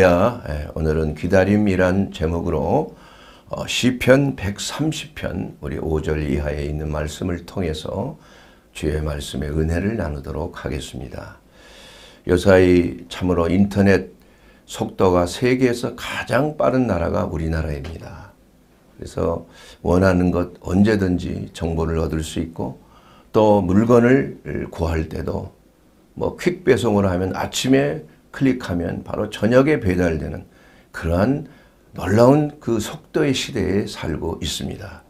예, 오늘은 기다림이란 제목으로 어, 시편 130편 우리 5절 이하에 있는 말씀을 통해서 주의 말씀의 은혜를 나누도록 하겠습니다. 요사이 참으로 인터넷 속도가 세계에서 가장 빠른 나라가 우리나라입니다. 그래서 원하는 것 언제든지 정보를 얻을 수 있고 또 물건을 구할 때도 뭐 퀵배송으 하면 아침에 클릭하면 바로 저녁에 배달되는 그러한 놀라운 그 속도의 시대에 살고 있습니다.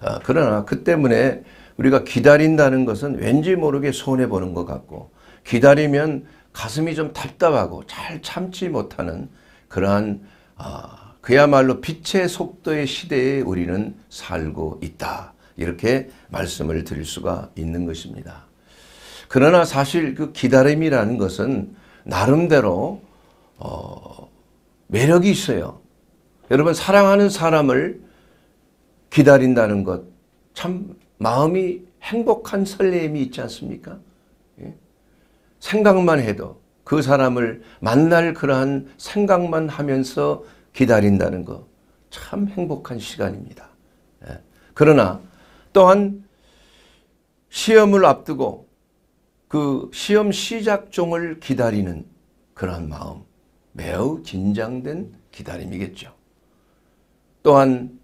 아, 그러나 그 때문에 우리가 기다린다는 것은 왠지 모르게 손해보는 것 같고 기다리면 가슴이 좀 답답하고 잘 참지 못하는 그러한 아, 그야말로 빛의 속도의 시대에 우리는 살고 있다. 이렇게 말씀을 드릴 수가 있는 것입니다. 그러나 사실 그 기다림이라는 것은 나름대로 어, 매력이 있어요. 여러분 사랑하는 사람을 기다린다는 것 참 마음이 행복한 설렘이 있지 않습니까? 예? 생각만 해도 그 사람을 만날 그러한 생각만 하면서 기다린다는 것 참 행복한 시간입니다. 예. 그러나 또한 시험을 앞두고 그 시험 시작종을 기다리는 그런 마음 매우 긴장된 기다림이겠죠. 또한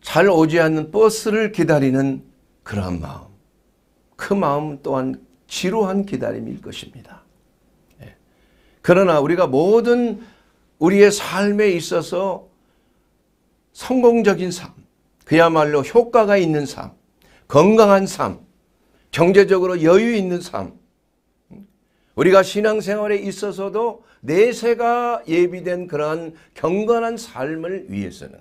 잘 오지 않는 버스를 기다리는 그런 마음 그 마음 또한 지루한 기다림일 것입니다. 예. 그러나 우리가 모든 우리의 삶에 있어서 성공적인 삶, 그야말로 효과가 있는 삶, 건강한 삶, 경제적으로 여유 있는 삶. 우리가 신앙생활에 있어서도 내세가 예비된 그러한 경건한 삶을 위해서는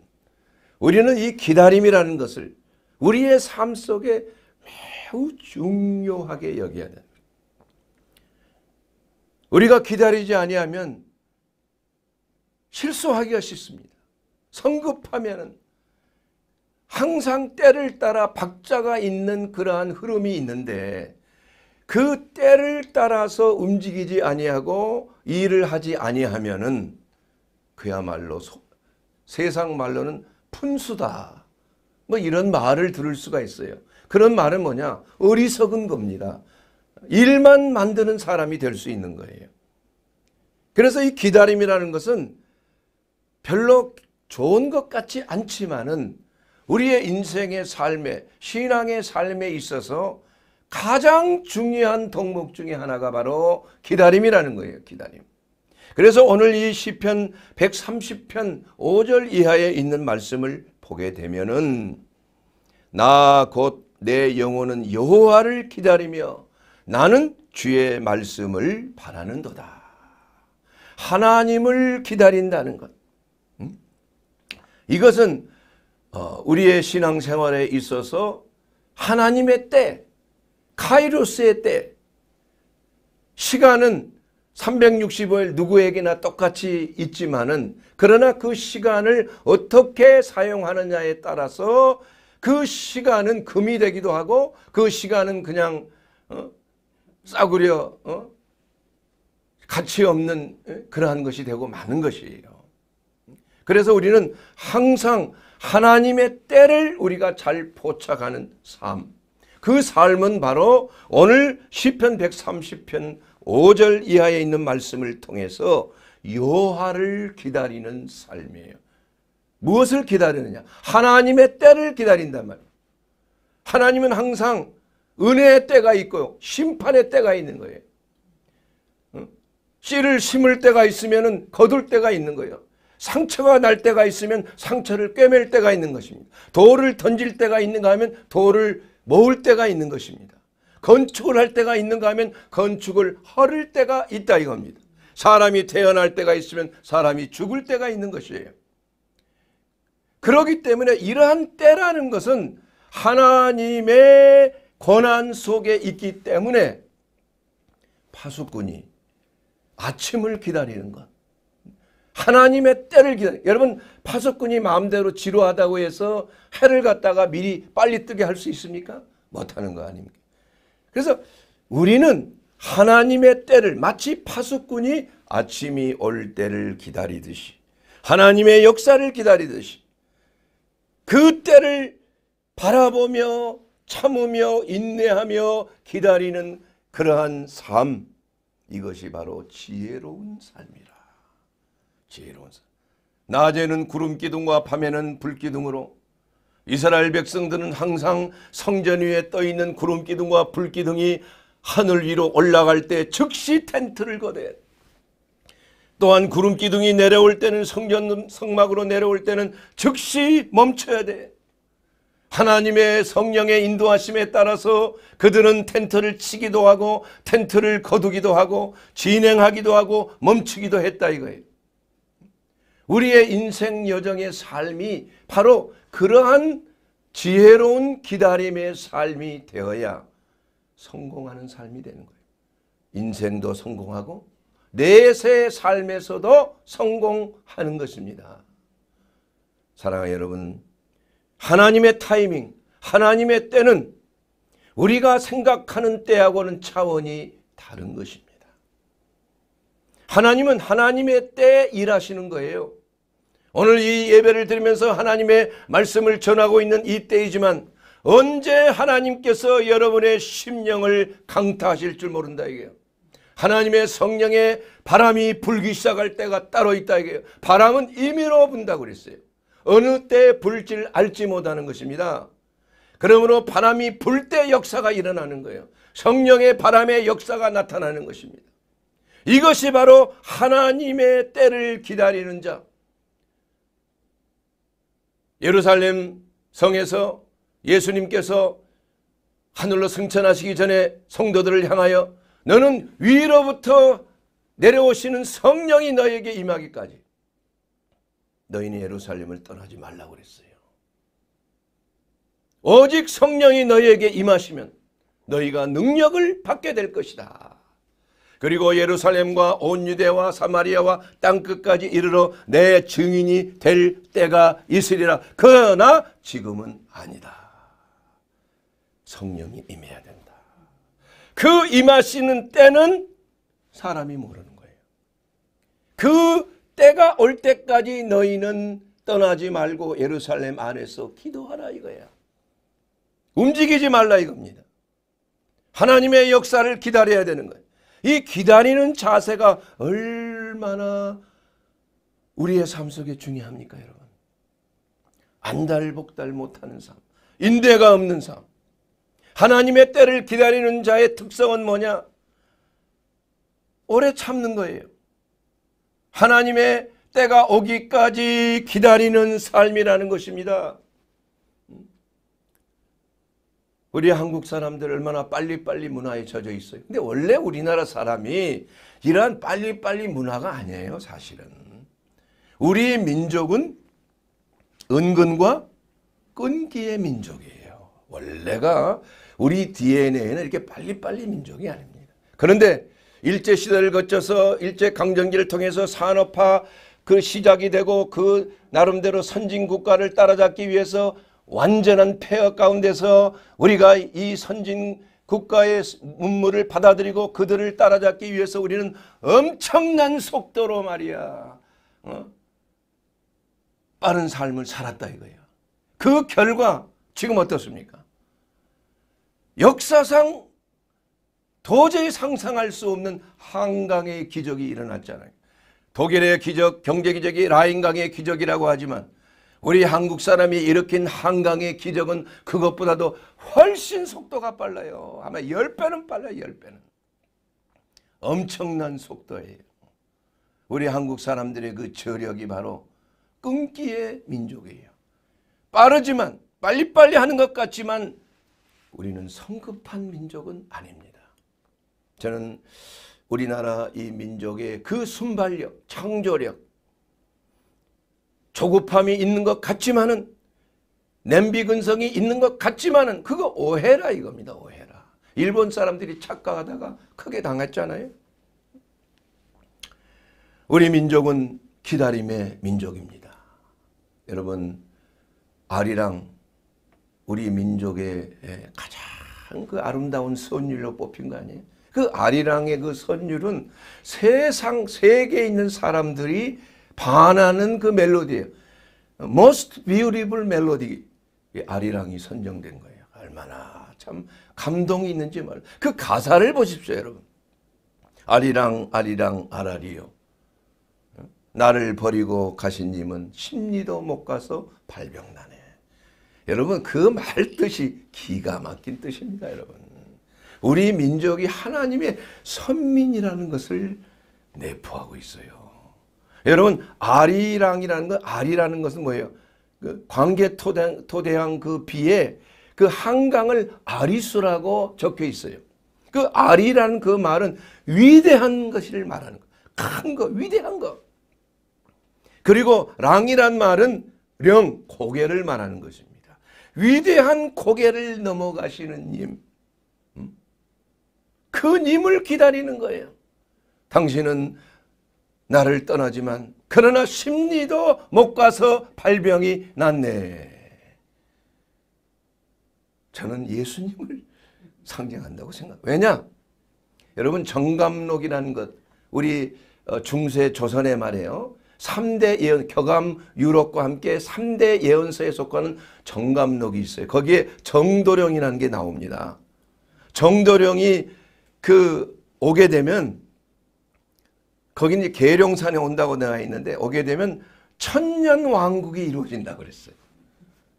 우리는 이 기다림이라는 것을 우리의 삶 속에 매우 중요하게 여겨야 됩니다. 우리가 기다리지 아니하면 실수하기가 쉽습니다. 성급하면 항상 때를 따라 박자가 있는 그러한 흐름이 있는데 그 때를 따라서 움직이지 아니하고 일을 하지 아니하면은 그야말로 소, 세상 말로는 푼수다. 뭐 이런 말을 들을 수가 있어요. 그런 말은 뭐냐? 어리석은 겁니다. 일만 만드는 사람이 될 수 있는 거예요. 그래서 이 기다림이라는 것은 별로 좋은 것 같지 않지만은 우리의 인생의 삶에 신앙의 삶에 있어서 가장 중요한 덕목 중에 하나가 바로 기다림이라는 거예요. 기다림. 그래서 오늘 이 시편 130편 5절 이하에 있는 말씀을 보게 되면은 나 곧 내 영혼은 여호와를 기다리며 나는 주의 말씀을 바라는도다. 하나님을 기다린다는 것. 음? 이것은 어, 우리의 신앙생활에 있어서 하나님의 때, 카이로스의 때, 시간은 365일 누구에게나 똑같이 있지만은 그러나 그 시간을 어떻게 사용하느냐에 따라서 그 시간은 금이 되기도 하고 그 시간은 그냥 어? 싸구려 어? 가치 없는 어, 그러한 것이 되고 많은 것이에요. 그래서 우리는 항상 하나님의 때를 우리가 잘 포착하는 삶. 그 삶은 바로 오늘 시편 130편 5절 이하에 있는 말씀을 통해서 여호와를 기다리는 삶이에요. 무엇을 기다리느냐? 하나님의 때를 기다린단 말이에요. 하나님은 항상 은혜의 때가 있고 심판의 때가 있는 거예요. 씨를 심을 때가 있으면 거둘 때가 있는 거예요. 상처가 날 때가 있으면 상처를 꿰맬 때가 있는 것입니다. 돌을 던질 때가 있는가 하면 돌을 모을 때가 있는 것입니다. 건축을 할 때가 있는가 하면 건축을 허를 때가 있다 이겁니다. 사람이 태어날 때가 있으면 사람이 죽을 때가 있는 것이에요. 그러기 때문에 이러한 때라는 것은 하나님의 고난 속에 있기 때문에 파수꾼이 아침을 기다리는 것 하나님의 때를 기다려. 여러분 파수꾼이 마음대로 지루하다고 해서 해를 갖다가 미리 빨리 뜨게 할 수 있습니까? 못하는 거 아닙니까? 그래서 우리는 하나님의 때를 마치 파수꾼이 아침이 올 때를 기다리듯이 하나님의 역사를 기다리듯이 그 때를 바라보며 참으며 인내하며 기다리는 그러한 삶 이것이 바로 지혜로운 삶이라. 지혜로운 사람. 낮에는 구름 기둥과 밤에는 불 기둥으로 이스라엘 백성들은 항상 성전 위에 떠 있는 구름 기둥과 불 기둥이 하늘 위로 올라갈 때 즉시 텐트를 거대. 또한 구름 기둥이 내려올 때는 성전 성막으로 내려올 때는 즉시 멈춰야 돼. 하나님의 성령의 인도하심에 따라서 그들은 텐트를 치기도 하고 텐트를 거두기도 하고 진행하기도 하고 멈추기도 했다 이거예요. 우리의 인생 여정의 삶이 바로 그러한 지혜로운 기다림의 삶이 되어야 성공하는 삶이 되는 거예요. 인생도 성공하고 내세 삶에서도 성공하는 것입니다. 사랑하는 여러분 하나님의 타이밍 하나님의 때는 우리가 생각하는 때하고는 차원이 다른 것입니다. 하나님은 하나님의 때에 일하시는 거예요. 오늘 이 예배를 드리면서 하나님의 말씀을 전하고 있는 이 때이지만 언제 하나님께서 여러분의 심령을 강타하실 줄 모른다 이게요. 하나님의 성령의 바람이 불기 시작할 때가 따로 있다 이게요. 바람은 임의로 분다고 그랬어요. 어느 때 불질 알지 못하는 것입니다. 그러므로 바람이 불 때 역사가 일어나는 거예요. 성령의 바람의 역사가 나타나는 것입니다. 이것이 바로 하나님의 때를 기다리는 자, 예루살렘 성에서 예수님께서 하늘로 승천하시기 전에 성도들을 향하여 너는 위로부터 내려오시는 성령이 너에게 임하기까지 너희는 예루살렘을 떠나지 말라고 그랬어요. 오직 성령이 너희에게 임하시면 너희가 능력을 받게 될 것이다. 그리고 예루살렘과 온 유대와 사마리아와 땅끝까지 이르러 내 증인이 될 때가 있으리라. 그러나 지금은 아니다. 성령이 임해야 된다. 그 임하시는 때는 사람이 모르는 거예요. 그 때가 올 때까지 너희는 떠나지 말고 예루살렘 안에서 기도하라 이거야. 움직이지 말라 이겁니다. 하나님의 역사를 기다려야 되는 거예요. 이 기다리는 자세가 얼마나 우리의 삶 속에 중요합니까 여러분. 안달복달 못하는 삶. 인대가 없는 삶. 하나님의 때를 기다리는 자의 특성은 뭐냐? 오래 참는 거예요. 하나님의 때가 오기까지 기다리는 삶이라는 것입니다. 우리 한국 사람들 얼마나 빨리빨리 문화에 젖어 있어요. 근데 원래 우리나라 사람이 이러한 빨리빨리 문화가 아니에요. 사실은. 우리 민족은 은근과 끈기의 민족이에요. 원래가 우리 DNA는 이렇게 빨리빨리 민족이 아닙니다. 그런데 일제시대를 거쳐서 일제강점기를 통해서 산업화 그 시작이 되고 그 나름대로 선진국가를 따라잡기 위해서 완전한 폐허 가운데서 우리가 이 선진 국가의 문물을 받아들이고 그들을 따라잡기 위해서 우리는 엄청난 속도로 말이야. 어? 빠른 삶을 살았다 이거예요. 그 결과 지금 어떻습니까? 역사상 도저히 상상할 수 없는 한강의 기적이 일어났잖아요. 독일의 기적, 경제 기적이 라인강의 기적이라고 하지만 우리 한국 사람이 일으킨 한강의 기적은 그것보다도 훨씬 속도가 빨라요. 아마 10배는 빨라요. 10배는. 엄청난 속도예요. 우리 한국 사람들의 그 저력이 바로 끈기의 민족이에요. 빠르지만 빨리빨리 하는 것 같지만 우리는 성급한 민족은 아닙니다. 저는 우리나라 이 민족의 그 순발력, 창조력 조급함이 있는 것 같지만은 냄비 근성이 있는 것 같지만은 그거 오해라 이겁니다. 오해라. 일본 사람들이 착각하다가 크게 당했잖아요. 우리 민족은 기다림의 민족입니다. 여러분 아리랑 우리 민족의 가장 그 아름다운 선율로 뽑힌 거 아니에요? 그 아리랑의 그 선율은 세상 세계에 있는 사람들이 반하는 그 멜로디예요. Most Beautiful Melody 아리랑이 선정된 거예요. 얼마나 참 감동이 있는지 말. 그 가사를 보십시오, 여러분. 아리랑 아리랑 아라리요. 나를 버리고 가신 님은 심리도 못 가서 발병나네. 여러분 그 말뜻이 기가 막힌 뜻입니다, 여러분. 우리 민족이 하나님의 선민이라는 것을 내포하고 있어요. 여러분 아리랑이라는 건 아리라는 것은 뭐예요? 그 광개 토대양, 토대양 그 비에 그 한강을 아리수라고 적혀 있어요. 그 아리라는 그 말은 위대한 것을 말하는 거. 큰 거, 위대한 거. 그리고 랑이란 말은 령, 고개를 말하는 것입니다. 위대한 고개를 넘어가시는 님. 음? 그 님을 기다리는 거예요. 당신은 나를 떠나지만 그러나 심리도 못 가서 발병이 났네. 저는 예수님을 상징한다고 생각. 왜냐? 여러분 정감록이라는 것 우리 어, 중세 조선에 말해요. 3대 예언 격암 유럽과 함께 3대 예언서에 속하는 정감록이 있어요. 거기에 정도령이라는 게 나옵니다. 정도령이 그 오게 되면 거기 이제 계룡산에 온다고 내가 있는데 오게 되면 천년 왕국이 이루어진다 그랬어요.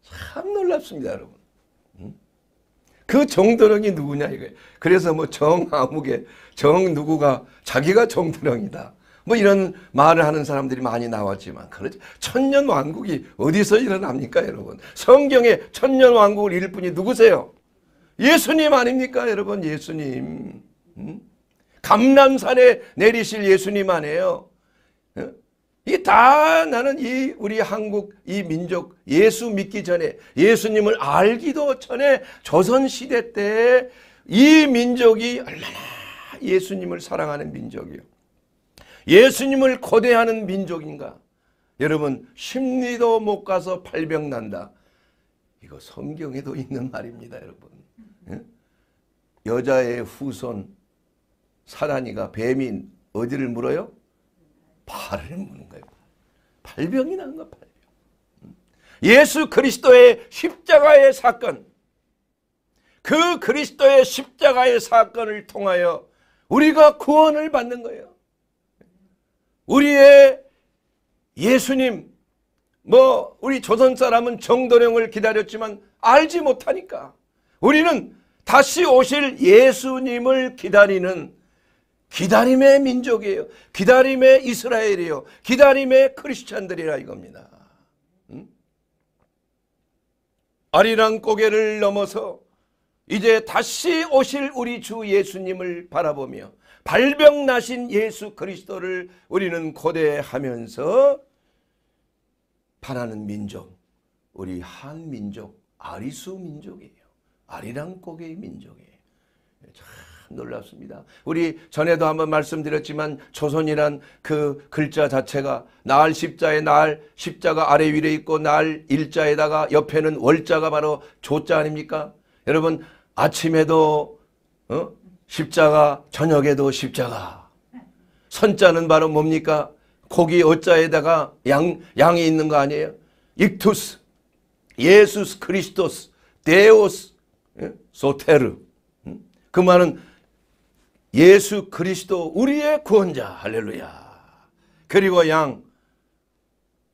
참 놀랍습니다, 여러분. 그 정도령이 누구냐 이거예요. 그래서 뭐 정아무개, 정 누구가 자기가 정도령이다. 뭐 이런 말을 하는 사람들이 많이 나왔지만 그렇지 천년 왕국이 어디서 일어납니까 여러분 성경에 천년 왕국을 잃을 분이 누구세요 예수님 아닙니까 여러분 예수님 음? 감남산에 내리실 예수님 안에요. 이게 다 나는 이 우리 한국 이 민족 예수 믿기 전에 예수님을 알기도 전에 조선 시대 때 이 민족이 얼마나 예수님을 사랑하는 민족이요. 예수님을 거대하는 민족인가? 여러분 심리도 못 가서 팔병 난다. 이거 성경에도 있는 말입니다, 여러분. 여자의 후손 사단이가 뱀이 어디를 물어요? 발을 무는 거예요. 발병이 난 거야. 발병. 음. 예수 그리스도의 십자가의 사건 그 그리스도의 십자가의 사건을 통하여 우리가 구원을 받는 거예요. 우리의 예수님 뭐 우리 조선 사람은 정도령을 기다렸지만 알지 못하니까 우리는 다시 오실 예수님을 기다리는 기다림의 민족이에요. 기다림의 이스라엘이에요. 기다림의 크리스찬들이라 이겁니다. 음? 아리랑 고개를 넘어서 이제 다시 오실 우리 주 예수님을 바라보며 발병 나신 예수 그리스도를 우리는 고대하면서 바라는 민족, 우리 한 민족, 아리수 민족이에요. 아리랑 고개의 민족이에요. 참참 놀랍습니다. 우리 전에도 한번 말씀드렸지만 조선이란 그 글자 자체가 나 십자에 나 십자가 아래 위로 있고 나 일자에다가 옆에는 월자가 바로 조자 아닙니까? 여러분 아침에도 어? 십자가 저녁에도 십자가 선자는 바로 뭡니까? 고기 어자에다가 양, 양이 있는 거 아니에요? 익투스 예수스 크리스토스 데오스 예? 소테르. 음? 그 말은 예수 그리스도 우리의 구원자 할렐루야. 그리고 양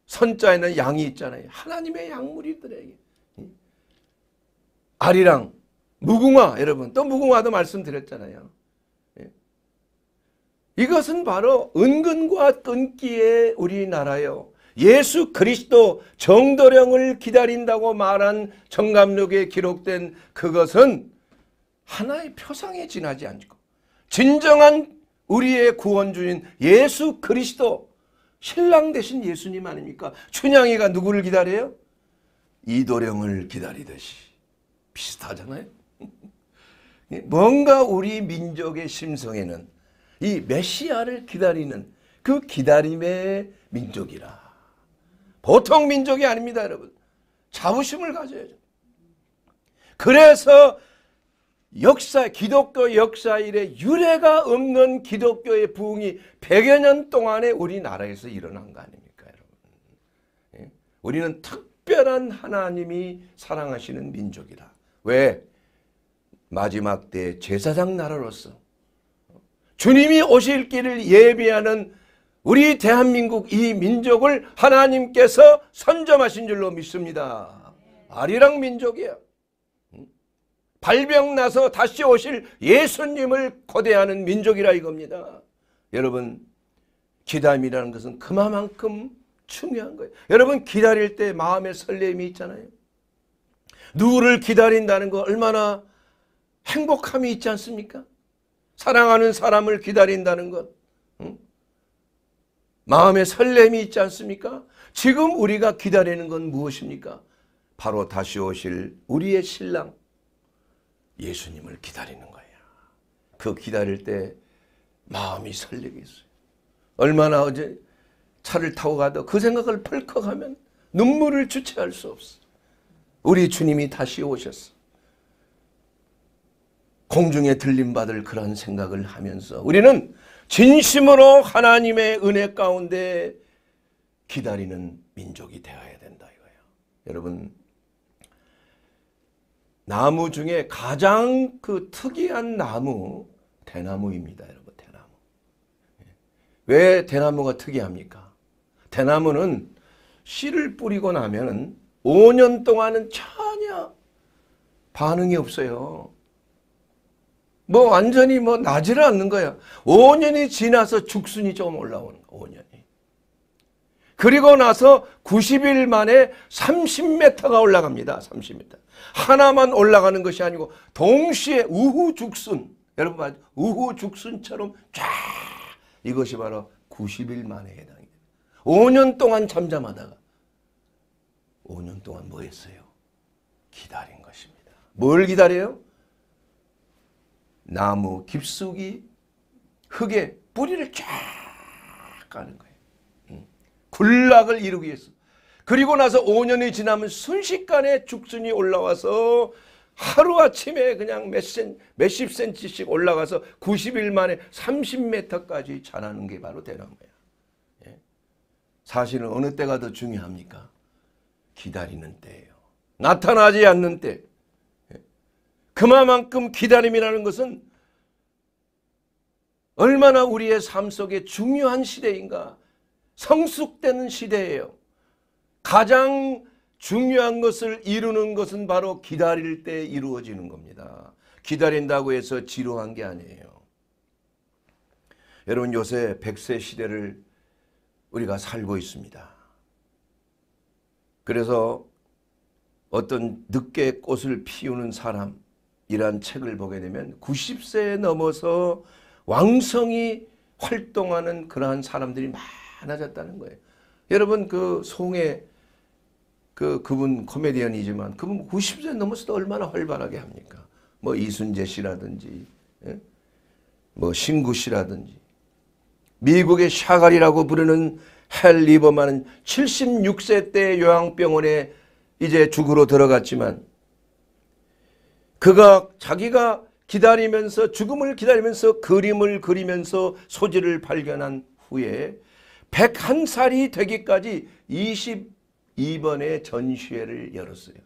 선자에는 양이 있잖아요. 하나님의 양무리더래요 아리랑 무궁화 여러분 또 무궁화도 말씀드렸잖아요. 예. 이것은 바로 은근과 끈기의 우리나라요. 예수 그리스도 정도령을 기다린다고 말한 정감록에 기록된 그것은 하나의 표상에 지나지 않고 진정한 우리의 구원주인 예수 그리스도 신랑 대신 예수님 아닙니까? 춘향이가 누구를 기다려요? 이도령을 기다리듯이 비슷하잖아요. 뭔가 우리 민족의 심성에는 이 메시아를 기다리는 그 기다림의 민족이라. 보통 민족이 아닙니다, 여러분. 자부심을 가져야죠. 그래서 역사 기독교 역사 이래 유례가 없는 기독교의 부흥이 100여 년 동안에 우리나라에서 일어난 거 아닙니까 여러분. 예? 우리는 특별한 하나님이 사랑하시는 민족이라. 왜? 마지막 때 제사장 나라로서 주님이 오실 길을 예비하는 우리 대한민국 이 민족을 하나님께서 선점하신 줄로 믿습니다. 아리랑 민족이에 발병나서 다시 오실 예수님을 거대하는 민족이라 이겁니다. 여러분 기담이라는 것은 그만큼 중요한 거예요. 여러분 기다릴 때 마음의 설렘이 있잖아요. 누구를 기다린다는 거 얼마나 행복함이 있지 않습니까? 사랑하는 사람을 기다린다는 것 마음의 설렘이 있지 않습니까? 지금 우리가 기다리는 건 무엇입니까? 바로 다시 오실 우리의 신랑 예수님을 기다리는 거야. 그 기다릴 때 마음이 설레겠어요. 얼마나 어제 차를 타고 가도 그 생각을 펄컥 하면 눈물을 주체할 수 없어. 우리 주님이 다시 오셨어. 공중에 들림받을 그런 생각을 하면서 우리는 진심으로 하나님의 은혜 가운데 기다리는 민족이 되어야 된다 이거예요. 여러분 나무 중에 가장 그 특이한 나무 대나무입니다. 여러분 대나무. 예. 왜 대나무가 특이합니까? 대나무는 씨를 뿌리고 나면 5년 동안은 전혀 반응이 없어요. 뭐 완전히 뭐 나지를 않는 거야. 5년이 지나서 죽순이 좀 올라오는 거야. 5년. 그리고 나서 90일 만에 30m가 올라갑니다. 30m. 하나만 올라가는 것이 아니고 동시에 우후죽순. 여러분 봐 우후죽순처럼 쫙 이것이 바로 90일 만에 해당 됩니다. 5년 동안 잠잠하다가 5년 동안 뭐 했어요? 기다린 것입니다. 뭘 기다려요? 나무 깊숙이 흙에 뿌리를 쫙 까는 거 군락을 이루기 위해서. 그리고 나서 5년이 지나면 순식간에 죽순이 올라와서 하루아침에 그냥 몇십, 몇십 센치씩 올라가서 90일 만에 30m까지 자라는 게 바로 대나무예요. 예? 사실은 어느 때가 더 중요합니까? 기다리는 때예요. 나타나지 않는 때. 예? 그만큼 기다림이라는 것은 얼마나 우리의 삶 속에 중요한 시대인가 성숙되는 시대예요. 가장 중요한 것을 이루는 것은 바로 기다릴 때 이루어지는 겁니다. 기다린다고 해서 지루한 게 아니에요. 여러분 요새 100세 시대를 우리가 살고 있습니다. 그래서 어떤 늦게 꽃을 피우는 사람이란 책을 보게 되면 90세에 넘어서 왕성이 활동하는 그러한 사람들이 많 많아졌다는 거예요. 여러분 그 송해 그 그분 코미디언이지만 그분 90세 넘어서도 얼마나 활발하게 합니까? 뭐 이순재 씨라든지 예? 뭐 신구 씨라든지 미국의 샤갈이라고 부르는 헬 리버만은 76세 때 요양병원에 이제 죽으로 들어갔지만 그가 자기가 기다리면서 죽음을 기다리면서 그림을 그리면서 소지를 발견한 후에 101살이 되기까지 22번의 전시회를 열었어요.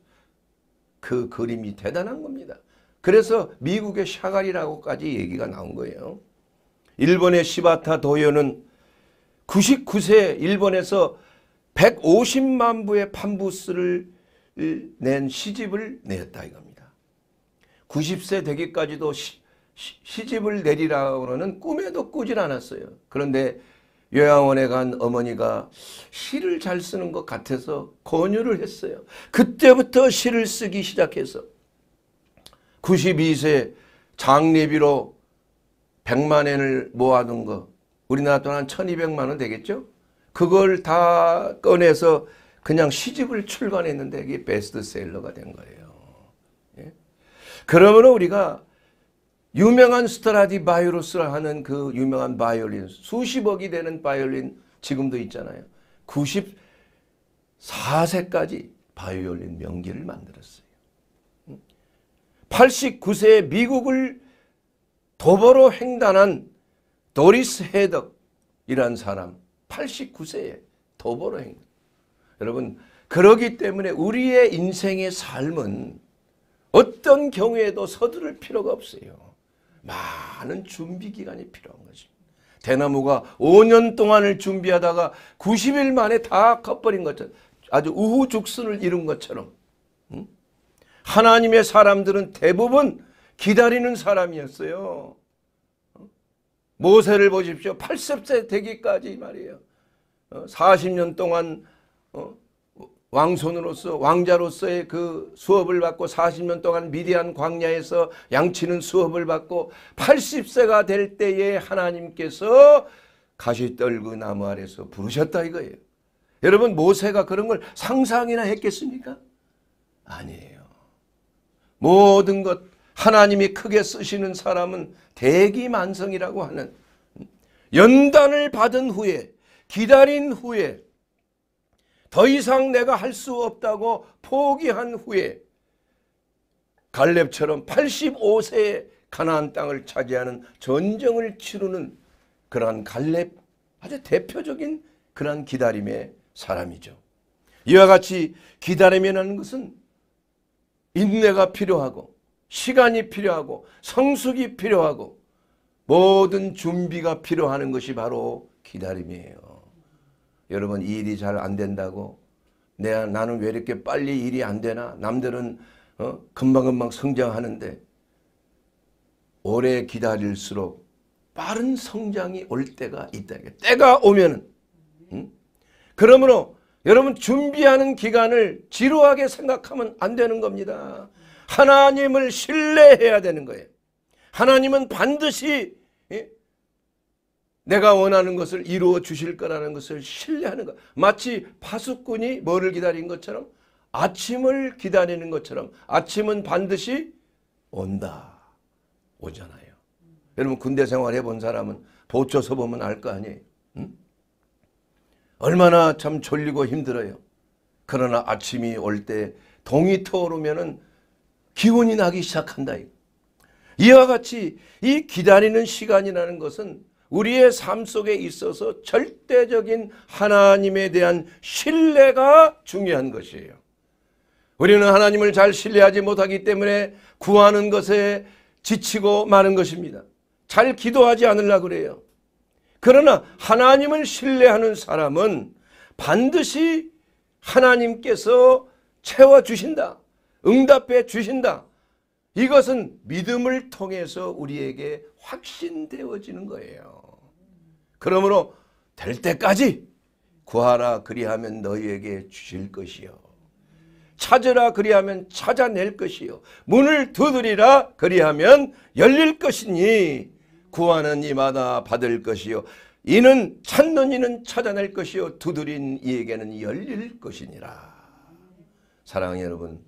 그 그림이 대단한 겁니다. 그래서 미국의 샤갈이라고까지 얘기가 나온 거예요. 일본의 시바타 도요는 99세 일본에서 150만 부의 판부스를 낸 시집을 내었다 이겁니다. 90세 되기까지도 시, 시 집을 내리라고는 꿈에도 꾸질 않았어요. 그런데 요양원에 간 어머니가 시를 잘 쓰는 것 같아서 권유를 했어요. 그때부터 시를 쓰기 시작해서 92세 장례비로 100만 엔을 모아둔 거 우리나라 돈 한 1200만 원 되겠죠? 그걸 다 꺼내서 그냥 시집을 출간했는데 이게 베스트셀러가 된 거예요. 예? 그러므로 우리가 유명한 스트라디 바이로스를 오 하는 그 유명한 바이올린 수십억이 되는 바이올린 지금도 있잖아요. 94세까지 바이올린 명기를 만들었어요. 89세에 미국을 도보로 횡단한 도리스 헤덕이란 사람 89세에 도보로 행단 여러분 그러기 때문에 우리의 인생의 삶은 어떤 경우에도 서두를 필요가 없어요. 많은 준비 기간이 필요한 것입니다. 대나무가 5년 동안을 준비하다가 90일 만에 다 컷버린 것처럼 아주 우후죽순을 이룬 것처럼 하나님의 사람들은 대부분 기다리는 사람이었어요. 모세를 보십시오. 80세 되기까지 말이에요. 40년 어, 동안 왕손으로서 왕자로서의 그 수업을 받고 40년 동안 미디안 광야에서 양치는 수업을 받고 80세가 될 때에 하나님께서 가시떨그 나무 아래서 부르셨다 이거예요. 여러분 모세가 그런 걸 상상이나 했겠습니까? 아니에요. 모든 것 하나님이 크게 쓰시는 사람은 대기만성이라고 하는 연단을 받은 후에 기다린 후에 더 이상 내가 할 수 없다고 포기한 후에 갈렙처럼 85세에 가나안 땅을 차지하는 전쟁을 치르는 그러한 갈렙 아주 대표적인 그러한 기다림의 사람이죠. 이와 같이 기다림이라는 것은 인내가 필요하고 시간이 필요하고 성숙이 필요하고 모든 준비가 필요하는 것이 바로 기다림이에요. 여러분 이 일이 잘 안 된다고 내 나는 왜 이렇게 빨리 일이 안 되나 남들은 어? 금방금방 성장하는데 오래 기다릴수록 빠른 성장이 올 때가 있다. 때가 오면은 응? 그러므로 여러분 준비하는 기간을 지루하게 생각하면 안 되는 겁니다. 하나님을 신뢰해야 되는 거예요. 하나님은 반드시 예? 내가 원하는 것을 이루어 주실 거라는 것을 신뢰하는 것. 마치 파수꾼이 뭐를 기다린 것처럼 아침을 기다리는 것처럼 아침은 반드시 온다. 오잖아요. 여러분 군대 생활 해 본 사람은 보초 서보면 알 거 아니에요. 응? 얼마나 참 졸리고 힘들어요. 그러나 아침이 올 때 동이 터오르면은 기운이 나기 시작한다. 이와 같이 이 기다리는 시간이라는 것은 우리의 삶 속에 있어서 절대적인 하나님에 대한 신뢰가 중요한 것이에요. 우리는 하나님을 잘 신뢰하지 못하기 때문에 구하는 것에 지치고 마는 것입니다. 잘 기도하지 않으려 그래요. 그러나 하나님을 신뢰하는 사람은 반드시 하나님께서 채워주신다. 응답해 주신다. 이것은 믿음을 통해서 우리에게 확신되어지는 거예요. 그러므로 될 때까지 구하라 그리하면 너희에게 주실 것이요. 찾으라 그리하면 찾아낼 것이요. 문을 두드리라 그리하면 열릴 것이니 구하는 이마다 받을 것이요. 이는 찾는 이는 찾아낼 것이요. 두드린 이에게는 열릴 것이니라. 사랑하는 여러분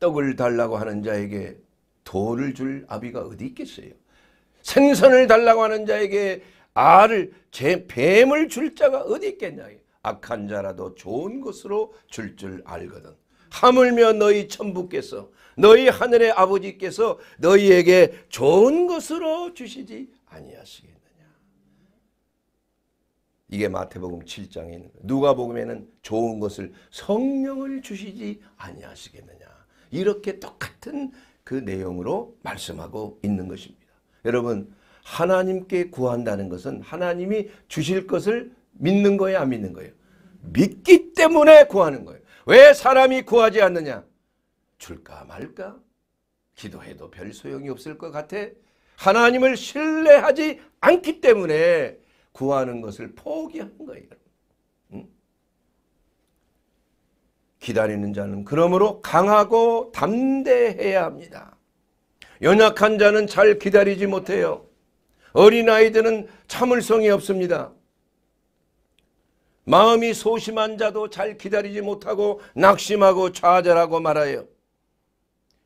떡을 달라고 하는 자에게 돌을 줄 아비가 어디 있겠어요. 생선을 달라고 하는 자에게 알을 제 뱀을 줄 자가 어디 있겠냐. 악한 자라도 좋은 것으로 줄줄 줄 알거든. 하물며 너희 천부께서 너희 하늘의 아버지께서 너희에게 좋은 것으로 주시지 아니하시겠느냐. 이게 마태복음 7장에 있는 누가복음에는 좋은 것을 성령을 주시지 아니하시겠느냐. 이렇게 똑같은 그 내용으로 말씀하고 있는 것입니다. 여러분 하나님께 구한다는 것은 하나님이 주실 것을 믿는 거예요, 안 믿는 거예요? 믿기 때문에 구하는 거예요. 왜 사람이 구하지 않느냐? 줄까 말까? 기도해도 별 소용이 없을 것 같아. 하나님을 신뢰하지 않기 때문에 구하는 것을 포기한 거예요. 응? 기다리는 자는 그러므로 강하고 담대해야 합니다. 연약한 자는 잘 기다리지 못해요. 어린아이들은 참을성이 없습니다. 마음이 소심한 자도 잘 기다리지 못하고 낙심하고 좌절하고 말아요.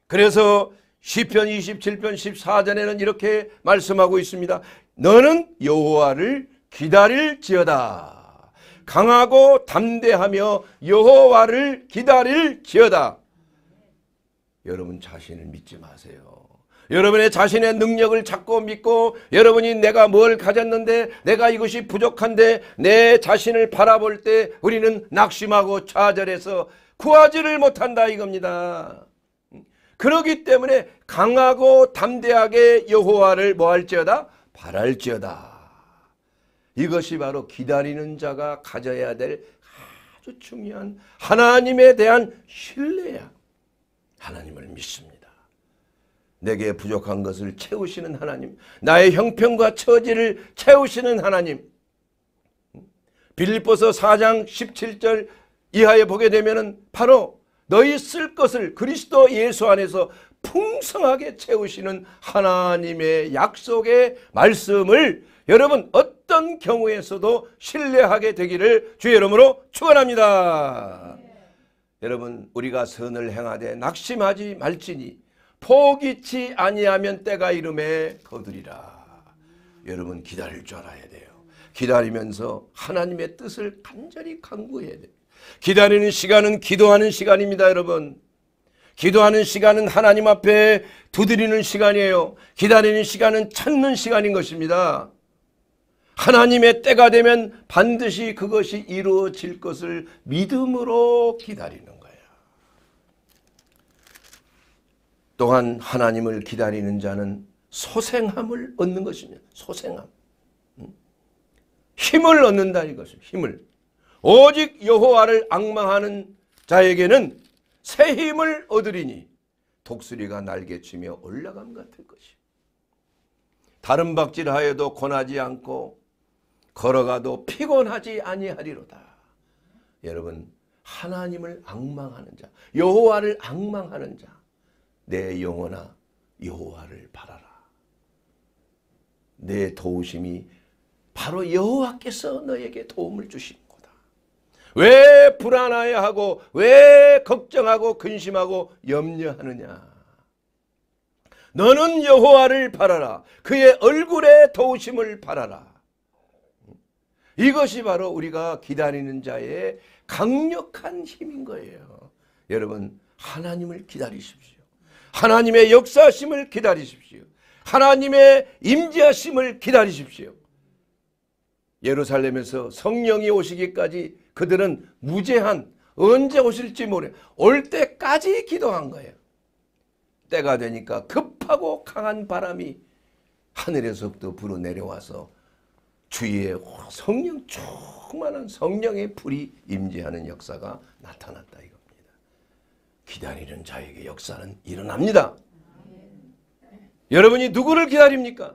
그래서 시편 27편 14절에는 이렇게 말씀하고 있습니다. 너는 여호와를 기다릴지어다. 강하고 담대하며 여호와를 기다릴지어다. 여러분 자신을 믿지 마세요. 여러분의 자신의 능력을 찾고 믿고 여러분이 내가 뭘 가졌는데 내가 이것이 부족한데 내 자신을 바라볼 때 우리는 낙심하고 좌절해서 구하지를 못한다 이겁니다. 그러기 때문에 강하고 담대하게 여호와를 뭐할지어다? 바랄지어다. 이것이 바로 기다리는 자가 가져야 될 아주 중요한 하나님에 대한 신뢰야. 하나님을 믿습니다. 내게 부족한 것을 채우시는 하나님, 나의 형편과 처지를 채우시는 하나님. 빌리보서 4장 17절 이하에 보게 되면 바로 너희 쓸 것을 그리스도 예수 안에서 풍성하게 채우시는 하나님의 약속의 말씀을 여러분 어떤 경우에서도 신뢰하게 되기를 주의 이름으로 축원합니다. 네. 여러분 우리가 선을 행하되 낙심하지 말지니 포기치 아니하면 때가 이름에 거두리라. 여러분 기다릴 줄 알아야 돼요. 기다리면서 하나님의 뜻을 간절히 간구해야 돼요. 기다리는 시간은 기도하는 시간입니다, 여러분. 기도하는 시간은 하나님 앞에 두드리는 시간이에요. 기다리는 시간은 찾는 시간인 것입니다. 하나님의 때가 되면 반드시 그것이 이루어질 것을 믿음으로 기다리는 또한 하나님을 기다리는 자는 소생함을 얻는 것입니다. 소생함. 음. 힘을 얻는다 이것을 힘을. 오직 여호와를 악망하는 자에게는 새 힘을 얻으리니 독수리가 날개치며 올라감 같을 것이. 다른 박질하여도 권하지 않고 걸어가도 피곤하지 아니하리로다. 여러분 하나님을 악망하는 자, 여호와를 악망하는 자, 내 영혼아 여호와를 바라라. 내 도우심이 바로 여호와께서 너에게 도움을 주신 거다. 왜불안하하고왜 걱정하고 근심하고 염려하느냐. 너는 여호와를 바라라. 그의 얼굴에 도우심을 바라라. 이것이 바로 우리가 기다리는 자의 강력한 힘인 거예요. 여러분 하나님을 기다리십시오. 하나님의 역사심을 기다리십시오. 하나님의 임재하심을 기다리십시오. 예루살렘에서 성령이 오시기까지 그들은 무제한 언제 오실지 모르 올 때까지 기도한 거예요. 때가 되니까 급하고 강한 바람이 하늘에서부터 불어 내려와서 주위에 성령 충만한 성령의 불이 임재하는 역사가 나타났다 이거. 기다리는 자에게 역사는 일어납니다. 여러분이 누구를 기다립니까?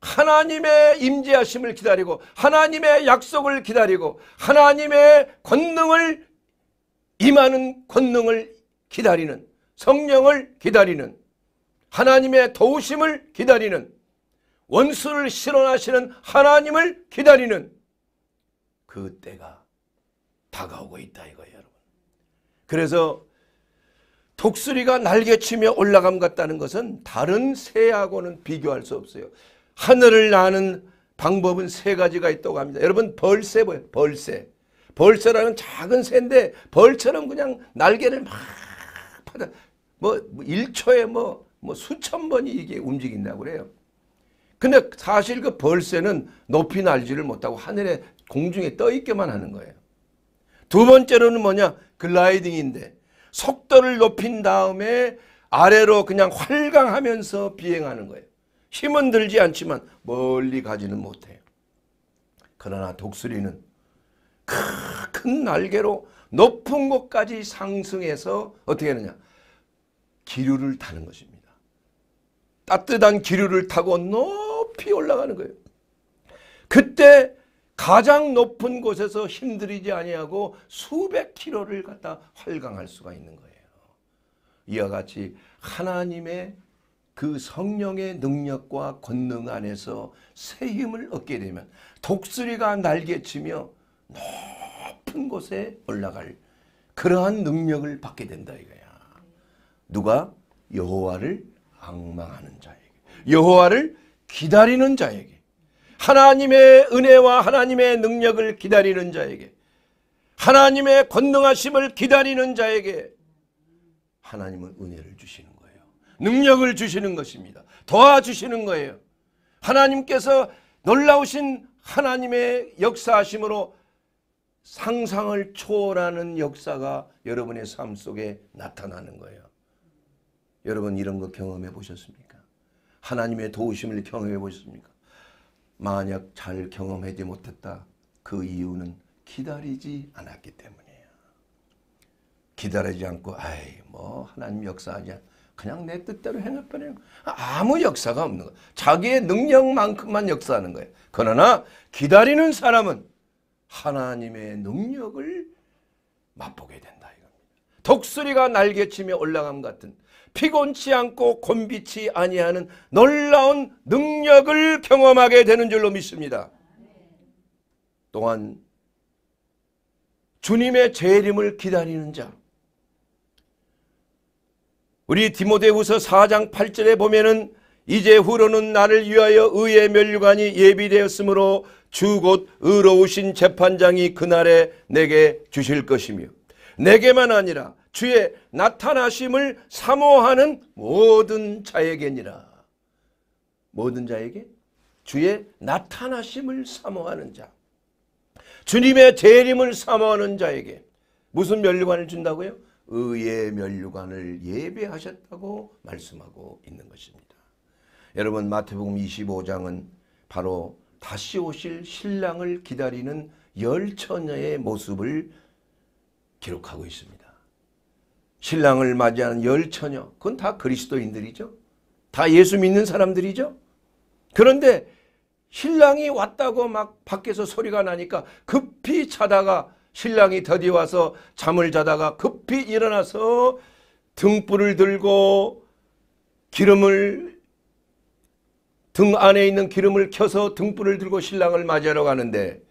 하나님의 임재하심을 기다리고 하나님의 약속을 기다리고 하나님의 권능을 임하는 권능을 기다리는 성령을 기다리는 하나님의 도우심을 기다리는 원수를 실현하시는 하나님을 기다리는 그 때가 다가오고 있다 이거예요 여러분. 그래서 독수리가 날개치며 올라감 같다는 것은 다른 새하고는 비교할 수 없어요. 하늘을 나는 방법은 세 가지가 있다고 합니다. 여러분 벌새 보여 벌새. 벌새라는 작은 새인데 벌처럼 그냥 날개를 막 펴다 뭐 1초에 뭐, 뭐, 뭐 수천 번이 이게 움직인다고 그래요. 근데 사실 그 벌새는 높이 날지를 못하고 하늘에 공중에 떠 있게만 하는 거예요. 두 번째로는 뭐냐? 글라이딩인데 속도를 높인 다음에 아래로 그냥 활강하면서 비행하는 거예요. 힘은 들지 않지만 멀리 가지는 못해요. 그러나 독수리는 큰 날개로 높은 곳까지 상승해서 어떻게 하느냐. 기류를 타는 것입니다. 따뜻한 기류를 타고 높이 올라가는 거예요. 그때 가장 높은 곳에서 힘들이지 아니하고 수백 킬로를 갖다 활강할 수가 있는 거예요. 이와 같이 하나님의 그 성령의 능력과 권능 안에서 새 힘을 얻게 되면 독수리가 날개치며 높은 곳에 올라갈 그러한 능력을 받게 된다 이거야. 누가 여호와를 악망하는 자에게 여호와를 기다리는 자에게 하나님의 은혜와 하나님의 능력을 기다리는 자에게 하나님의 권능하심을 기다리는 자에게 하나님은 은혜를 주시는 거예요. 능력을 주시는 것입니다. 도와주시는 거예요. 하나님께서 놀라우신 하나님의 역사하심으로 상상을 초월하는 역사가 여러분의 삶 속에 나타나는 거예요. 여러분 이런 거 경험해 보셨습니까? 하나님의 도우심을 경험해 보셨습니까? 만약 잘 경험하지 못했다. 그 이유는 기다리지 않았기 때문이에요. 기다리지 않고 아이 뭐 하나님 역사하지 그냥 내 뜻대로 행할 뻔해요. 아무 역사가 없는 거 자기의 능력만큼만 역사하는 거예요. 그러나 기다리는 사람은 하나님의 능력을 맛보게 된다 이겁니다. 독수리가 날개치며 올라감 같은 피곤치 않고 곤비치 아니하는 놀라운 능력을 경험하게 되는 줄로 믿습니다. 또한 주님의 재림을 기다리는 자 우리 디모데후서 4장 8절에 보면은 이제 후로는 나를 위하여 의의 면류관이 예비되었으므로 주곧 의로우신 재판장이 그날에 내게 주실 것이며 내게만 아니라 주의 나타나심을 사모하는 모든 자에게니라. 모든 자에게 주의 나타나심을 사모하는 자. 주님의 재림을 사모하는 자에게 무슨 면류관을 준다고요? 의의 면류관을 예배하셨다고 말씀하고 있는 것입니다. 여러분 마태복음 25장은 바로 다시 오실 신랑을 기다리는 열처녀의 모습을 기록하고 있습니다. 신랑을 맞이하는 열 처녀 그건 다 그리스도인들이죠. 다 예수 믿는 사람들이죠. 그런데 신랑이 왔다고 막 밖에서 소리가 나니까 급히 자다가 신랑이 더디 와서 잠을 자다가 급히 일어나서 등불을 들고 기름을 등 안에 있는 기름을 켜서 등불을 들고 신랑을 맞이하러 가는데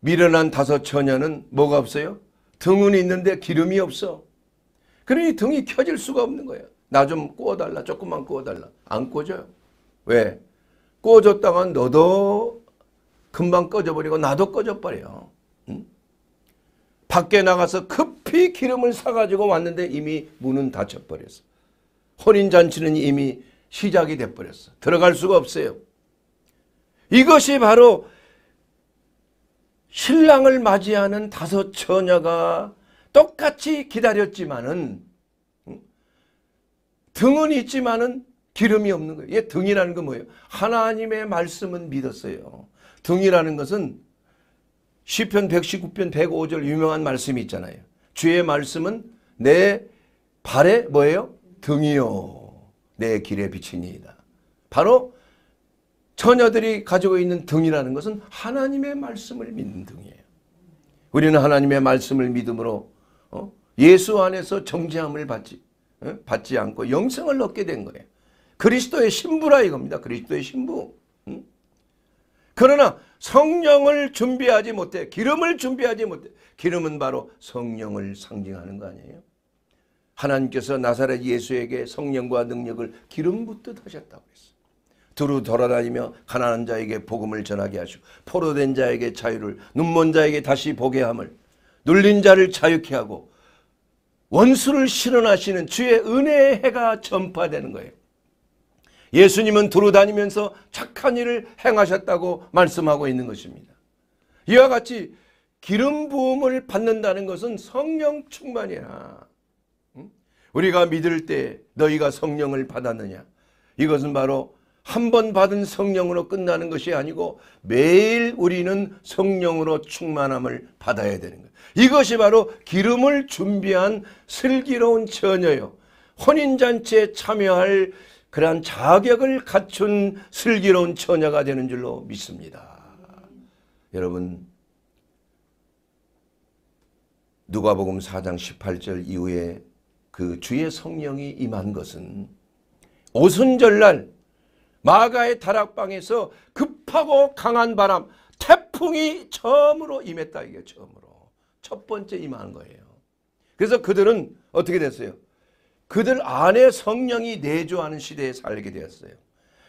미련한 다섯 처녀는 뭐가 없어요? 등은 있는데 기름이 없어. 그러니 등이 켜질 수가 없는 거예요. 나좀 구워달라. 조금만 구워달라. 안 꺼져요. 왜? 꺼졌다가 너도 금방 꺼져버리고 나도 꺼져버려요. 응? 밖에 나가서 급히 기름을 사가지고 왔는데 이미 문은 닫혀버렸어. 혼인잔치는 이미 시작이 돼버렸어. 들어갈 수가 없어요. 이것이 바로 신랑을 맞이하는 다섯 처녀가 똑같이 기다렸지만은 등은 있지만은 기름이 없는 거예요. 이 등이라는 건 뭐예요? 하나님의 말씀은 믿었어요. 등이라는 것은 시편 119편 105절 유명한 말씀이 있잖아요. 주의 말씀은 내 발에 뭐예요? 등이요. 내 길에 비치니이다. 바로 처녀들이 가지고 있는 등이라는 것은 하나님의 말씀을 믿는 등이에요. 우리는 하나님의 말씀을 믿음으로 어? 예수 안에서 정죄함을 받지 어? 받지 않고 영생을 얻게 된 거예요. 그리스도의 신부라 이겁니다. 그리스도의 신부. 응? 그러나 성령을 준비하지 못해 기름을 준비하지 못해 기름은 바로 성령을 상징하는 거 아니에요? 하나님께서 나사렛 예수에게 성령과 능력을 기름 붓듯 하셨다고 그어요 두루 돌아다니며 가난한 자에게 복음을 전하게 하시고 포로된 자에게 자유를 눈먼 자에게 다시 보게 함을 눌린 자를 자유케 하고 원수를 실현하시는 주의 은혜의 해가 전파되는 거예요. 예수님은 돌아다니면서 착한 일을 행하셨다고 말씀하고 있는 것입니다. 이와 같이 기름 부음을 받는다는 것은 성령 충만이야. 우리가 믿을 때 너희가 성령을 받았느냐. 이것은 바로 한 번 받은 성령으로 끝나는 것이 아니고 매일 우리는 성령으로 충만함을 받아야 되는 거예요. 이것이 바로 기름을 준비한 슬기로운 처녀요. 혼인잔치에 참여할 그러한 자격을 갖춘 슬기로운 처녀가 되는 줄로 믿습니다. 여러분 누가복음 4장 18절 이후에 그 주의 성령이 임한 것은 오순절날 마가의 다락방에서 급하고 강한 바람 태풍이 처음으로 임했다 이게 처음으로 첫 번째 임하는 거예요. 그래서 그들은 어떻게 됐어요? 그들 안에 성령이 내주하는 시대에 살게 되었어요.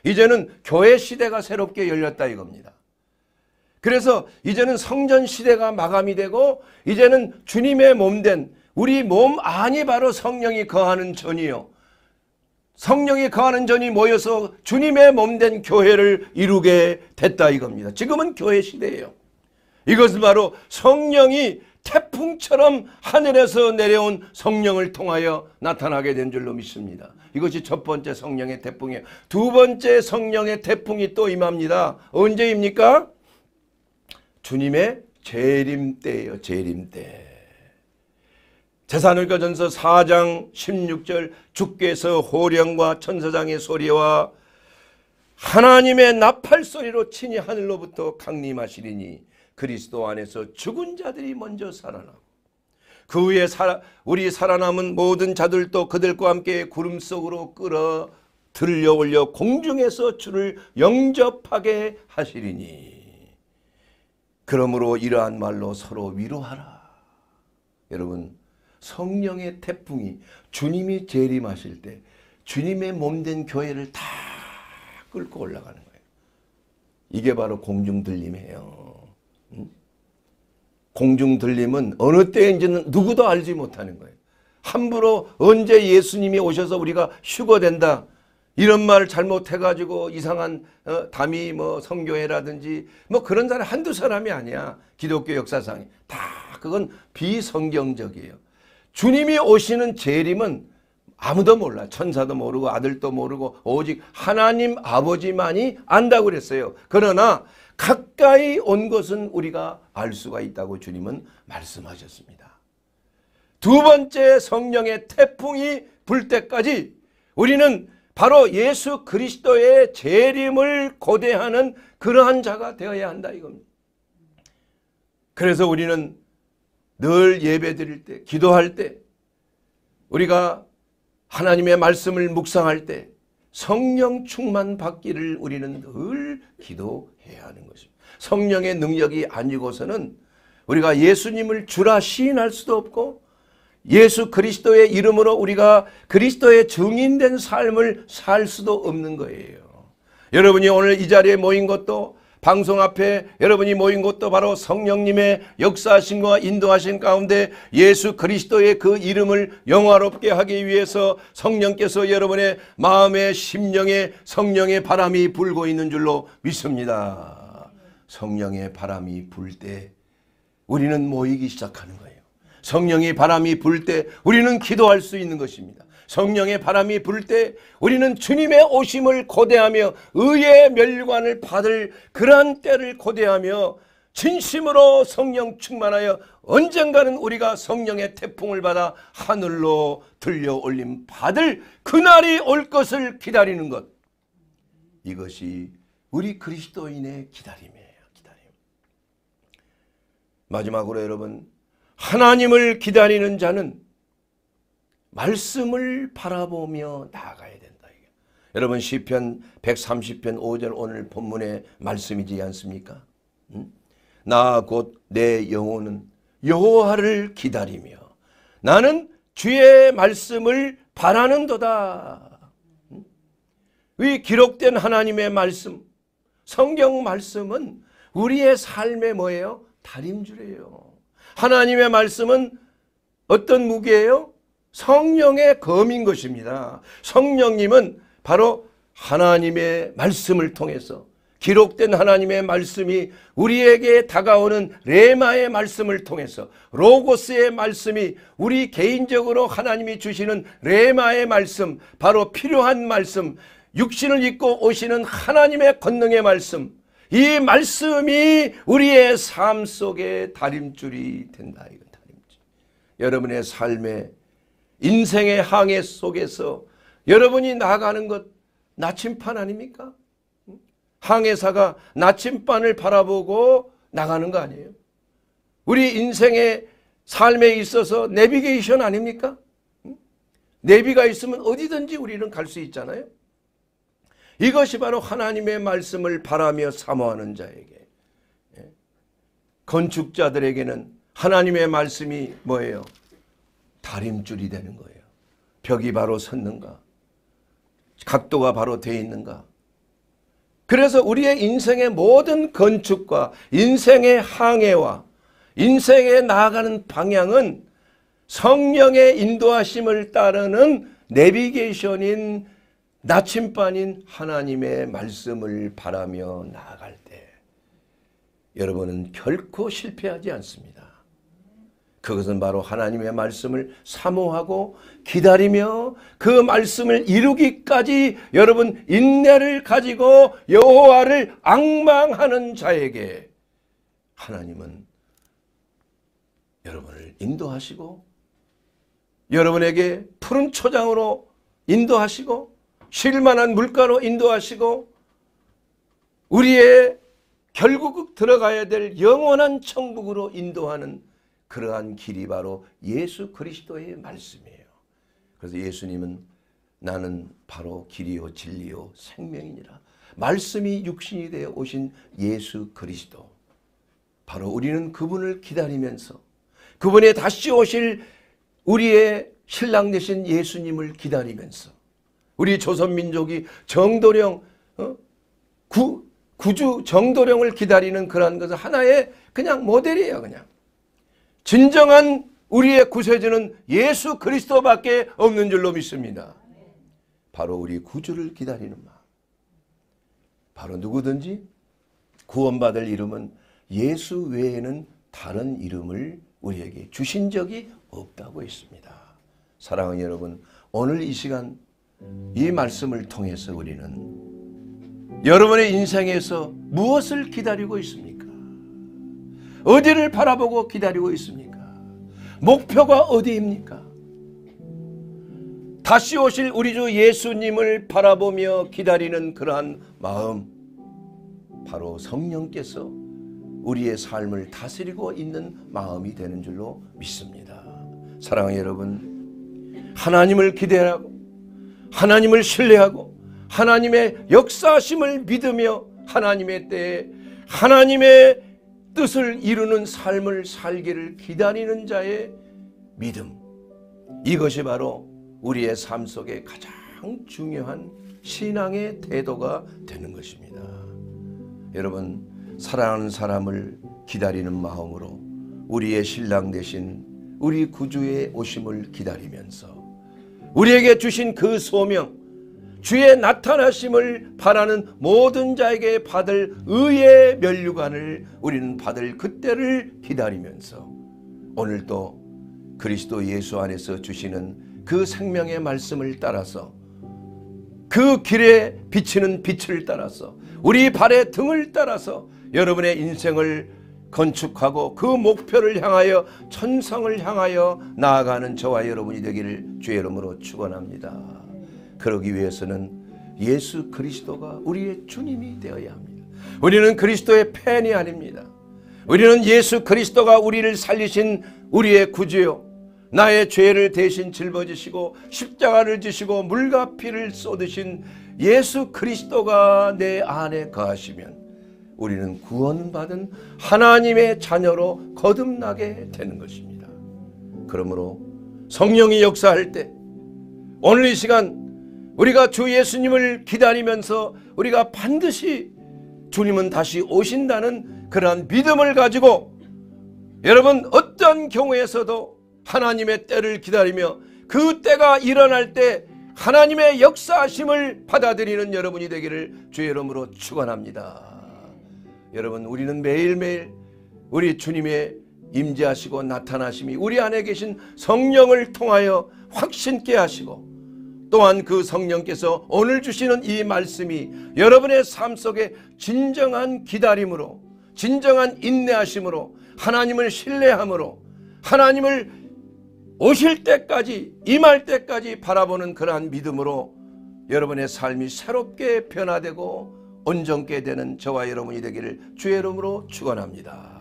이제는 교회 시대가 새롭게 열렸다 이겁니다. 그래서 이제는 성전 시대가 마감이 되고 이제는 주님의 몸 된 우리 몸 안이 바로 성령이 거하는 전이요. 성령이 거하는 전이 모여서 주님의 몸 된 교회를 이루게 됐다 이겁니다. 지금은 교회 시대예요. 이것은 바로 성령이 태풍처럼 하늘에서 내려온 성령을 통하여 나타나게 된 줄로 믿습니다. 이것이 첫 번째 성령의 태풍이에요. 두 번째 성령의 태풍이 또 임합니다. 언제입니까? 주님의 재림 때예요. 재림 때. 제산을거전서 4장 16절 주께서 호령과 천사장의 소리와 하나님의 나팔 소리로 친히 하늘로부터 강림하시리니 그리스도 안에서 죽은 자들이 먼저 살아나고 그 후에 살아, 우리 살아남은 모든 자들도 그들과 함께 구름 속으로 끌어 들려 올려 공중에서 주를 영접하게 하시리니 그러므로 이러한 말로 서로 위로하라 여러분 성령의 태풍이 주님이 재림하실 때 주님의 몸 된 교회를 다 끌고 올라가는 거예요 이게 바로 공중 들림이에요 공중 들림은 어느 때인지는 누구도 알지 못하는 거예요. 함부로 언제 예수님이 오셔서 우리가 휴거된다. 이런 말을 잘못해가지고 이상한 어, 담이 뭐 성교회라든지 뭐 그런 사람 한두 사람이 아니야. 기독교 역사상에. 다 그건 비성경적이에요. 주님이 오시는 재림은 아무도 몰라. 천사도 모르고 아들도 모르고 오직 하나님 아버지만이 안다고 그랬어요. 그러나 가까이 온 것은 우리가 알 수가 있다고 주님은 말씀하셨습니다. 두 번째 성령의 태풍이 불 때까지 우리는 바로 예수 그리스도의 재림을 고대하는 그러한 자가 되어야 한다 이겁니다. 그래서 우리는 늘 예배 드릴 때, 기도할 때, 우리가 하나님의 말씀을 묵상할 때, 성령 충만 받기를 우리는 늘 기도해야 하는 것입니다. 성령의 능력이 아니고서는 우리가 예수님을 주라 시인할 수도 없고 예수 그리스도의 이름으로 우리가 그리스도의 증인된 삶을 살 수도 없는 거예요. 여러분이 오늘 이 자리에 모인 것도 방송 앞에 여러분이 모인 곳도 바로 성령님의 역사하신과 인도하신 가운데 예수 그리스도의 그 이름을 영화롭게 하기 위해서 성령께서 여러분의 마음의 심령에 성령의 바람이 불고 있는 줄로 믿습니다. 성령의 바람이 불 때 우리는 모이기 시작하는 거예요. 성령의 바람이 불 때 우리는 기도할 수 있는 것입니다. 성령의 바람이 불 때 우리는 주님의 오심을 고대하며 의의 멸관을 받을 그러한 때를 고대하며 진심으로 성령 충만하여 언젠가는 우리가 성령의 태풍을 받아 하늘로 들려 올림 받을 그날이 올 것을 기다리는 것. 이것이 우리 그리스도인의 기다림이에요. 기다림. 마지막으로 여러분 하나님을 기다리는 자는 말씀을 바라보며 나아가야 된다. 여러분 시편 130편 5절 오늘 본문의 말씀이지 않습니까? 나 곧 내 영혼은 여호와를 기다리며 나는 주의 말씀을 바라는도다. 음? 기록된 하나님의 말씀, 성경 말씀은 우리의 삶의 뭐예요? 다림줄이에요. 하나님의 말씀은 어떤 무게예요? 성령의 검인 것입니다. 성령님은 바로 하나님의 말씀을 통해서 기록된 하나님의 말씀이 우리에게 다가오는 레마의 말씀을 통해서 로고스의 말씀이 우리 개인적으로 하나님이 주시는 레마의 말씀 바로 필요한 말씀 육신을 입고 오시는 하나님의 권능의 말씀 이 말씀이 우리의 삶 속에 다림줄이 된다 이건 다림줄 여러분의 삶에 인생의 항해 속에서 여러분이 나가는 것 나침판 아닙니까? 항해사가 나침반을 바라보고 나가는 거 아니에요? 우리 인생의 삶에 있어서 내비게이션 아닙니까? 내비가 있으면 어디든지 우리는 갈 수 있잖아요. 이것이 바로 하나님의 말씀을 바라며 사모하는 자에게 예. 건축자들에게는 하나님의 말씀이 뭐예요? 다림줄이 되는 거예요. 벽이 바로 섰는가? 각도가 바로 돼 있는가? 그래서 우리의 인생의 모든 건축과 인생의 항해와 인생에 나아가는 방향은 성령의 인도하심을 따르는 내비게이션인 나침반인 하나님의 말씀을 바라며 나아갈 때 여러분은 결코 실패하지 않습니다. 그것은 바로 하나님의 말씀을 사모하고 기다리며 그 말씀을 이루기까지 여러분 인내를 가지고 여호와를 악망하는 자에게 하나님은 여러분을 인도하시고 여러분에게 푸른 초장으로 인도하시고 쉴만한 물가로 인도하시고 우리의 결국 들어가야 될 영원한 천국으로 인도하는 그러한 길이 바로 예수 그리스도의 말씀이에요. 그래서 예수님은 나는 바로 길이요 진리요 생명이니라. 말씀이 육신이 되어 오신 예수 그리스도. 바로 우리는 그분을 기다리면서 그분의 다시 오실 우리의 신랑 되신 예수님을 기다리면서 우리 조선민족이 정도령 어? 구, 구주 정도령을 기다리는 그러 것은 하나의 그냥 모델이에요 그냥. 진정한 우리의 구세주는 예수 그리스도밖에 없는 줄로 믿습니다. 바로 우리 구주를 기다리는 마음. 바로 누구든지 구원받을 이름은 예수 외에는 다른 이름을 우리에게 주신 적이 없다고 했습니다. 사랑하는 여러분, 오늘 이 시간 이 말씀을 통해서 우리는 여러분의 인생에서 무엇을 기다리고 있습니까? 어디를 바라보고 기다리고 있습니까? 목표가 어디입니까? 다시 오실 우리 주 예수님을 바라보며 기다리는 그러한 마음 바로 성령께서 우리의 삶을 다스리고 있는 마음이 되는 줄로 믿습니다. 사랑하는 여러분 하나님을 기대하고 하나님을 신뢰하고 하나님의 역사심을 믿으며 하나님의 때에 하나님의 뜻을 이루는 삶을 살기를 기다리는 자의 믿음. 이것이 바로 우리의 삶 속에 가장 중요한 신앙의 태도가 되는 것입니다. 여러분, 사랑하는 사람을 기다리는 마음으로 우리의 신랑 대신 우리 구주의 오심을 기다리면서 우리에게 주신 그 소명, 주의 나타나심을 바라는 모든 자에게 받을 의의 면류관을 우리는 받을 그때를 기다리면서 오늘도 그리스도 예수 안에서 주시는 그 생명의 말씀을 따라서 그 길에 비치는 빛을 따라서 우리 발의 등을 따라서 여러분의 인생을 건축하고 그 목표를 향하여 천성을 향하여 나아가는 저와 여러분이 되기를 주의 이름으로 축원합니다. 그러기 위해서는 예수 그리스도가 우리의 주님이 되어야 합니다. 우리는 그리스도의 팬이 아닙니다. 우리는 예수 그리스도가 우리를 살리신 우리의 구주요. 나의 죄를 대신 짊어지시고 십자가를 지시고 물과 피를 쏟으신 예수 그리스도가 내 안에 거하시면 우리는 구원받은 하나님의 자녀로 거듭나게 되는 것입니다. 그러므로 성령이 역사할 때 오늘 이 시간 우리가 주 예수님을 기다리면서 우리가 반드시 주님은 다시 오신다는 그러한 믿음을 가지고 여러분 어떤 경우에서도 하나님의 때를 기다리며 그 때가 일어날 때 하나님의 역사심을 받아들이는 여러분이 되기를 주의 이름으로 축원합니다. 여러분 우리는 매일매일 우리 주님의 임재하시고 나타나심이 우리 안에 계신 성령을 통하여 확신케 하시고 또한 그 성령께서 오늘 주시는 이 말씀이 여러분의 삶 속에 진정한 기다림으로 진정한 인내하심으로 하나님을 신뢰함으로 하나님을 오실 때까지 임할 때까지 바라보는 그러한 믿음으로 여러분의 삶이 새롭게 변화되고 온전게 되는 저와 여러분이 되기를 주의 이름으로 축원합니다.